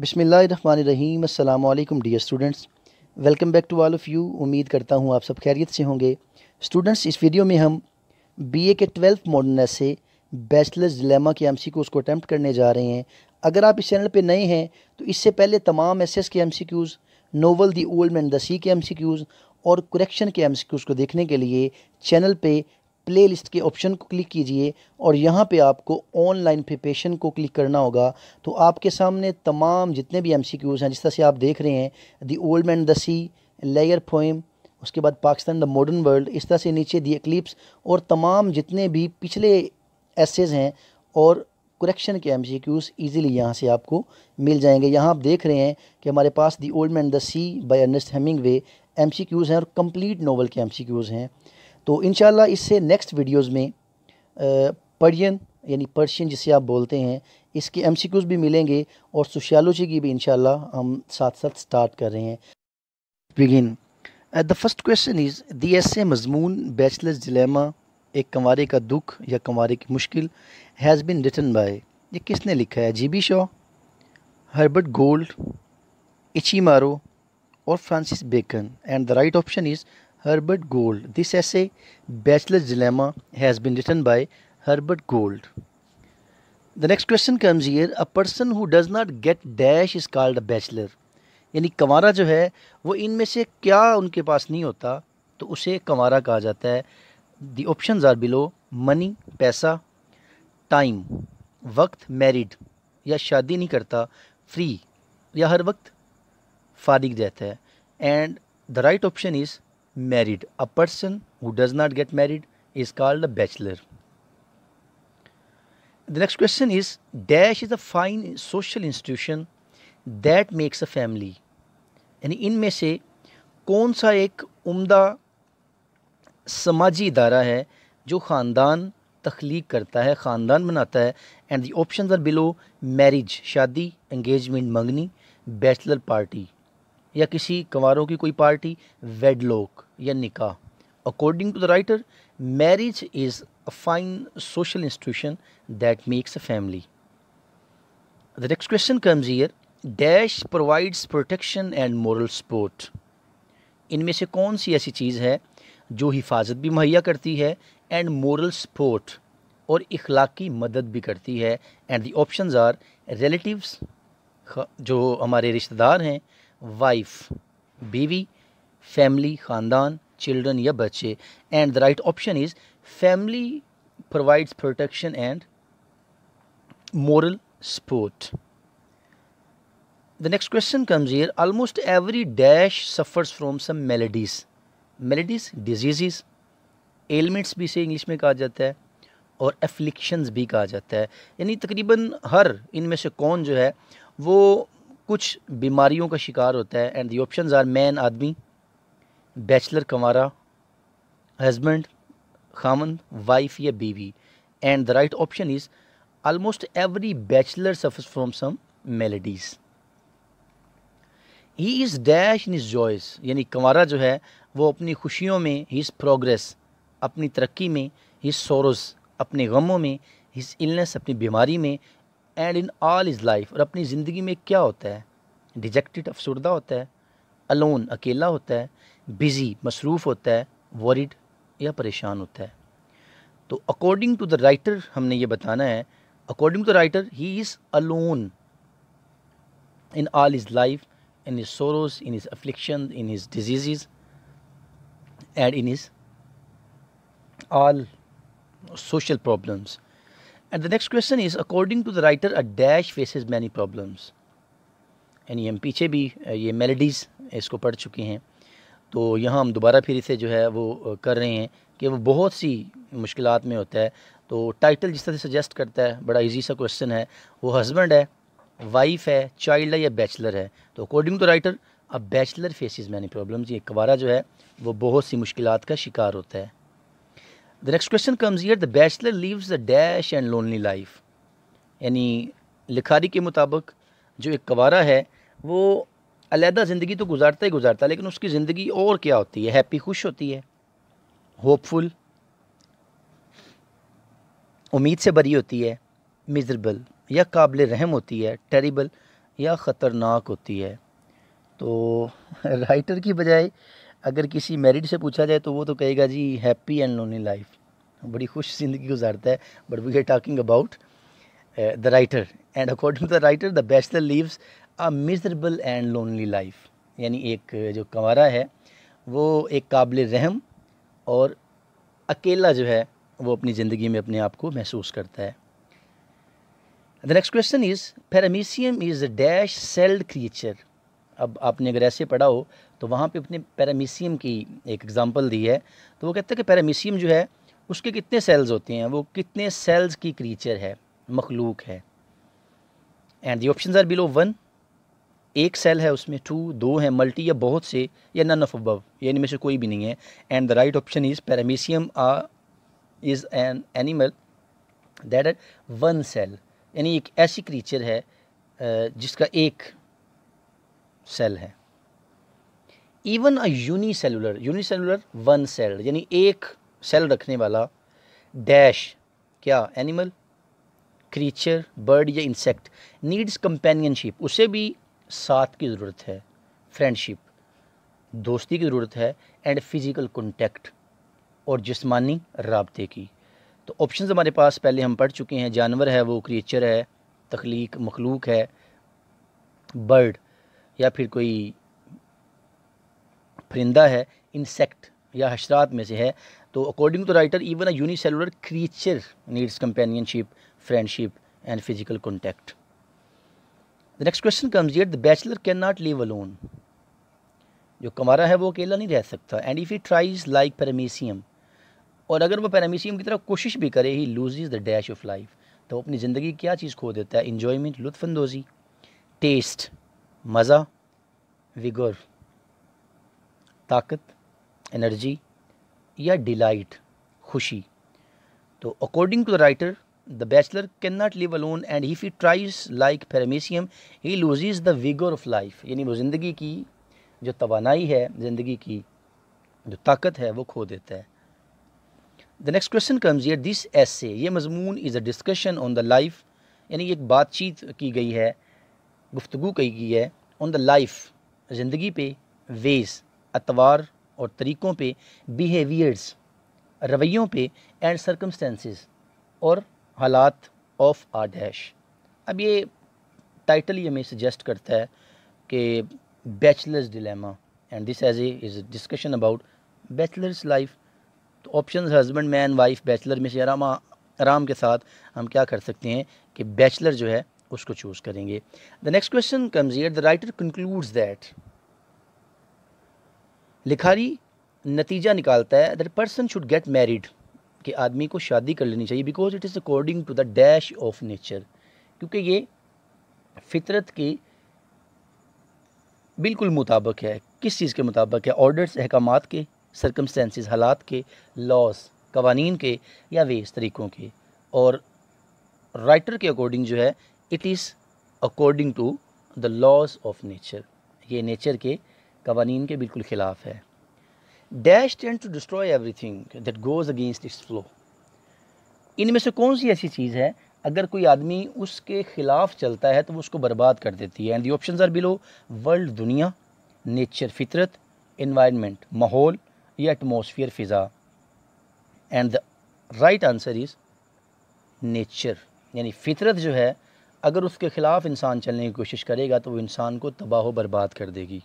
बिसमीम् अल्लाम dear students welcome back to all of you उम्मीद करता हूँ आप सब खैरियत से होंगे स्टूडेंट्स इस वीडियो में हम बीए के twelfth modern essay bachelor's dilemma के एम सी क्यूज को अटैम्प्ट करने जा रहे हैं अगर आप इस चैनल पर नए हैं तो इससे पहले तमाम एस एस के M C Qs novel the old man the sea के एम सी क्यूज़ और कुरेक्शन के एम सी क्यूज़ को देखने के लिए चैनल पर प्ले लिस्ट के ऑप्शन को क्लिक कीजिए और यहाँ पे आपको ऑनलाइन प्रिपेशन को क्लिक करना होगा तो आपके सामने तमाम जितने भी एम हैं जिस तरह से आप देख रहे हैं the old man the sea लेयर पोइम उसके बाद पाकिस्तान द मॉडर्न वर्ल्ड इस तरह से नीचे दी एक्लिप्स और तमाम जितने भी पिछले एसेज हैं और क्रेक्शन के एम सी क्यूज़ ईज़िली यहाँ से आपको मिल जाएंगे यहाँ आप देख रहे हैं कि हमारे पास the old man the sea by Ernest Hemingway M C Qs हैं और कंप्लीट नावल के एम सी क्यूज़ हैं तो इनशाला इससे नेक्स्ट वीडियोज़ में पर्यन यानी पर्शियन जिसे आप बोलते हैं इसके एम भी मिलेंगे और सोशियालोजी की भी इन हम साथ साथ स्टार्ट कर रहे हैं begin the first question is the essay मजमून बैचलर्स डिलेमा एक कंवारे का दुख या कंवारे की मुश्किल हैज़ बिन रिटन बाय ये किसने लिखा है G B Shaw Herbert Gold इची मारो और Francis Bacon and the right option is Herbert Gold. This essay, Bachelor's Dilemma, has been written by Herbert Gold. The next question comes here. A person who does not get dash is called a bachelor. यानी कंवारा जो है वो इनमें से क्या उनके पास नहीं होता तो उसे कंवारा कहा जाता है the option are below money पैसा टाइम वक्त मैरिड या शादी नहीं करता फ्री या हर वक्त फारिग रहता है and the right option is married. A person who does not get married is called a bachelor. The next question is Dash is a fine social institution that makes a family. in me se kaun sa ek umda samaji idara hai jo khandan takhleeq karta hai khandan banata hai and the options are below marriage shaadi engagement mangni bachelor party या किसी कंवारों की कोई party लोक या निकाह according to the writer marriage is a fine social institution that makes a family the next question comes here dash provides protection and moral support इनमें से कौन सी ऐसी चीज़ है जो हिफाजत भी मुहैया करती है एंड मोरल सपोर्ट और इखलाकी मदद भी करती है and the options are relatives जो हमारे रिश्तेदार हैं वाइफ बीवी फैमिली ख़ानदान चिल्ड्रन या बच्चे and the right option is family provides protection and moral support the next question comes here almost every dash suffers from some maladies maladies disease ailments भी से इंग्लिश में कहा जाता है और एफ्लिक्शंस भी कहा जाता है यानी तकरीबन हर इनमें से कौन जो है वो कुछ बीमारियों का शिकार होता है and the option are man आदमी बैचलर कंवारा हजबेंड खामन वाइफ या बीवी and the right option is almost every bachelor suffers from some maladies he is dash in his joys यानी कंवारा जो है वो अपनी खुशियों में हिज प्रोग्रेस अपनी तरक्की में हिज सोरस अपने गमों में हिज इलनेस अपनी बीमारी में and in all his life और अपनी ज़िंदगी में क्या होता है डिजेक्टेड अफसरदा होता है अलोन अकेला होता है बिज़ी मसरूफ़ होता है वरिड या परेशान होता है तो अकॉर्डिंग टू द राइटर हमने ये बताना है according to the writer he is alone in all his life in his sorrows in his affliction in his disease and in his all social problems And the next question is according to the writer a dash faces many problems यानी हम पीछे भी ये melodies इसको पढ़ चुके हैं तो यहाँ हम दोबारा फिर इसे जो है वो कर रहे हैं कि वो बहुत सी मुश्किल में होता है तो टाइटल जिस तरह से सजेस्ट करता है बड़ा इजी सा क्वेश्चन है वो हस्बैंड है वाइफ है चाइल्ड है या बैचलर है तो अकॉर्डिंग टू राइटर अब बैचलर फेसिस मैनी प्रॉब्लम्स ये कबारा जो है वो बहुत सी मुश्किल का शिकार होता है The next question comes here the bachelor leaves the dash and lonely life. यानी लिखारी के मुताबिक जो एक कवारा है वो अलहदा ज़िंदगी तो गुजारता ही गुजारता है लेकिन उसकी ज़िंदगी और क्या होती है हैप्पी खुश होती है होपफुल उम्मीद से भरी होती है मिजरबल या काबिल रहम होती है टेरिबल या ख़तरनाक होती है तो राइटर की बजाय अगर किसी मैरिड से पूछा जाए तो वो तो कहेगा जी हैप्पी एंड लोनली लाइफ बड़ी खुश जिंदगी गुजारता है but we are talking about the writer and according to the writer the bachelor lives a miserable and lonely life यानी एक uh, जो कंवारा है वो एक काबिल रहम और अकेला जो है वो अपनी ज़िंदगी में अपने आप को महसूस करता है the next question is paramecium is a dash celled creature अब आपने अगर ऐसे पढ़ा हो तो वहाँ पे अपने पैरामीसीम की एक एग्ज़ाम्पल दी है तो वो कहते हैं कि पैरामीसीम जो है उसके कितने सेल्स होते हैं वो कितने सेल्स की क्रीचर है मखलूक है and the option are below one एक सेल है उसमें टू दो हैं मल्टी या बहुत से या नन ऑफ अबव या इनमें से कोई भी नहीं है and the right option is paramecium आ is an animal that one cell यानी एक ऐसी क्रीचर है जिसका एक सेल है even a unicellular unicellular one cell यानी एक सेल रखने वाला डैश क्या एनिमल क्रीचर बर्ड या इंसेक्ट नीड्स कंपेनियनशिप उसे भी साथ की ज़रूरत है फ्रेंडशिप दोस्ती की ज़रूरत है एंड फिज़िकल कॉन्टेक्ट और जिस्मानी रबते की तो ऑप्शन हमारे पास पहले हम पढ़ चुके हैं जानवर है वो क्रिएचर है तख्लीक मखलूक है बर्ड या फिर कोई परिंदा है इंसेक्ट या हशरात में से है तो according to writer even a unicellular creature needs companionship friendship and physical contact the next question comes yet the bachelor can not live alone जो कमारा है वो अकेला नहीं रह सकता and if he tries like paramecium और अगर वो पैरामीसीम की तरफ कोशिश भी करे he lose is the dash of life तो अपनी ज़िंदगी क्या चीज़ खो देता है इन्जॉयमेंट लुफानंदोजी टेस्ट मज़ा विगर ताकत एनर्जी या डिलाइट खुशी तो according to the writer the bachelor can not live alone and if he tries like paramecium he is the vigour of life यानी वो ज़िंदगी की जो तोानाई है ज़िंदगी की जो ताकत है वो खो देता है the next question comes here this essay ये मजमून is a discussion on the life यानी एक बातचीत की गई है गुफ्तु की गई है ऑन द लाइफ ज़िंदगी पे वेज अतवार और तरीक़ों पे बिहेवियर्स रवैयों पे एंड सरकमस्टेंसेस और हालात ऑफ आर डैश अब ये टाइटल ही हमें सजेस्ट करता है कि bachelor's dilemma and this essay is discussion about bachelor's life तो option husband man wife bachelor में से आराम आराम के साथ हम क्या कर सकते हैं कि बैचलर जो है उसको चूज़ करेंगे the next question comes here the writer concludes that लिखारी नतीजा निकालता है that person should get married कि आदमी को शादी कर लेनी चाहिए because it is according to the dash of nature क्योंकि ये फितरत के बिल्कुल मुताबिक है किस चीज़ के मुताबिक है ऑर्डर्स अहकाम के सरकमस्टेंसेस हालात के लॉस कवानीन के या वेस तरीक़ों के और राइटर के अकॉर्डिंग जो है it is according to the laws of nature ये नेचर के कवानीन के बिल्कुल ख़िलाफ़ है dash tend to destroy everything that goes against its flow इनमें से कौन सी ऐसी चीज़ है अगर कोई आदमी उसके ख़िलाफ़ चलता है तो वो उसको बर्बाद कर देती है and the option are below world दुनिया नेचर फितरत इन्वायरमेंट माहौल या एटमोसफियर फ़िज़ा and the right answer is nature यानी फितरत जो है अगर उसके ख़िलाफ़ इंसान चलने की कोशिश करेगा तो वो इंसान को तबाह बर्बाद कर देगी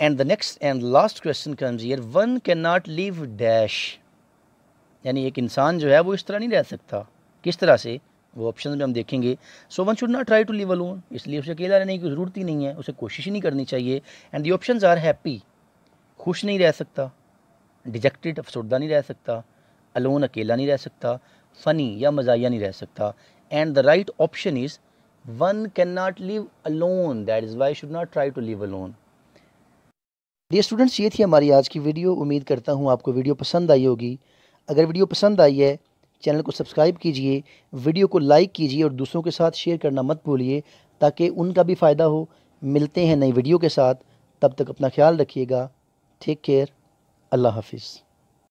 and the next and last question comes here one can not live dash यानी एक इंसान जो है वो इस तरह नहीं रह सकता किस तरह से वो ऑप्शन में हम देखेंगे so one should not try to live alone इसलिए उसे अकेला रहने की ज़रूरत ही नहीं है उसे कोशिश ही नहीं करनी चाहिए and the option are happy खुश नहीं रह सकता डिजेक्टेड अफसरदा नहीं रह सकता अलोन अकेला नहीं रह सकता फ़नी या मजाया नहीं रह सकता and the right option is one can not live alone that is why should not try to live alone dear students ये थी हमारी आज की वीडियो उम्मीद करता हूँ आपको वीडियो पसंद आई होगी अगर वीडियो पसंद आई है चैनल को सब्सक्राइब कीजिए वीडियो को लाइक कीजिए और दूसरों के साथ शेयर करना मत भूलिए ताकि उनका भी फ़ायदा हो मिलते हैं नई वीडियो के साथ तब तक अपना ख्याल रखिएगा टेक केयर अल्लाह हाफिज़